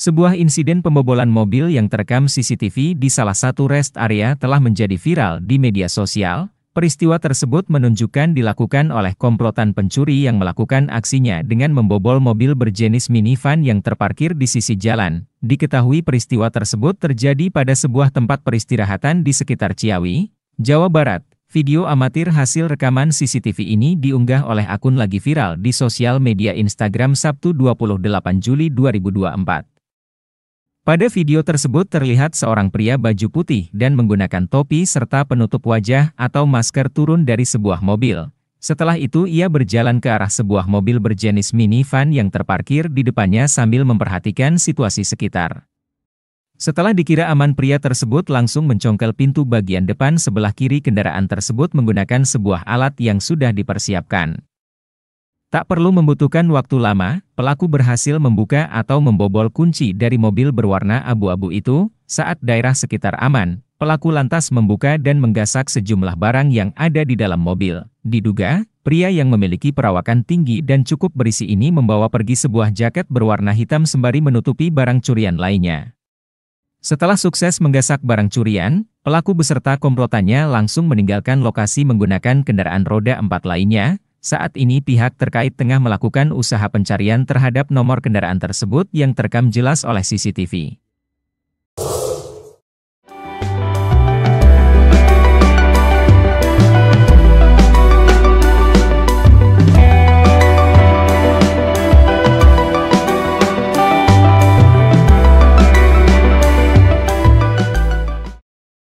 Sebuah insiden pembobolan mobil yang terekam CCTV di salah satu rest area telah menjadi viral di media sosial. Peristiwa tersebut menunjukkan dilakukan oleh komplotan pencuri yang melakukan aksinya dengan membobol mobil berjenis minivan yang terparkir di sisi jalan. Diketahui peristiwa tersebut terjadi pada sebuah tempat peristirahatan di sekitar Ciawi, Jawa Barat. Video amatir hasil rekaman CCTV ini diunggah oleh akun lagi viral di sosial media Instagram Sabtu 28 Juli 2024. Pada video tersebut terlihat seorang pria baju putih dan menggunakan topi serta penutup wajah atau masker turun dari sebuah mobil. Setelah itu ia berjalan ke arah sebuah mobil berjenis minivan yang terparkir di depannya sambil memperhatikan situasi sekitar. Setelah dikira aman pria tersebut langsung mencongkel pintu bagian depan sebelah kiri kendaraan tersebut menggunakan sebuah alat yang sudah dipersiapkan. Tak perlu membutuhkan waktu lama, pelaku berhasil membuka atau membobol kunci dari mobil berwarna abu-abu itu. Saat daerah sekitar aman, pelaku lantas membuka dan menggasak sejumlah barang yang ada di dalam mobil. Diduga, pria yang memiliki perawakan tinggi dan cukup berisi ini membawa pergi sebuah jaket berwarna hitam sembari menutupi barang curian lainnya. Setelah sukses menggasak barang curian, pelaku beserta komplotannya langsung meninggalkan lokasi menggunakan kendaraan roda empat lainnya, saat ini pihak terkait tengah melakukan usaha pencarian terhadap nomor kendaraan tersebut yang terekam jelas oleh CCTV.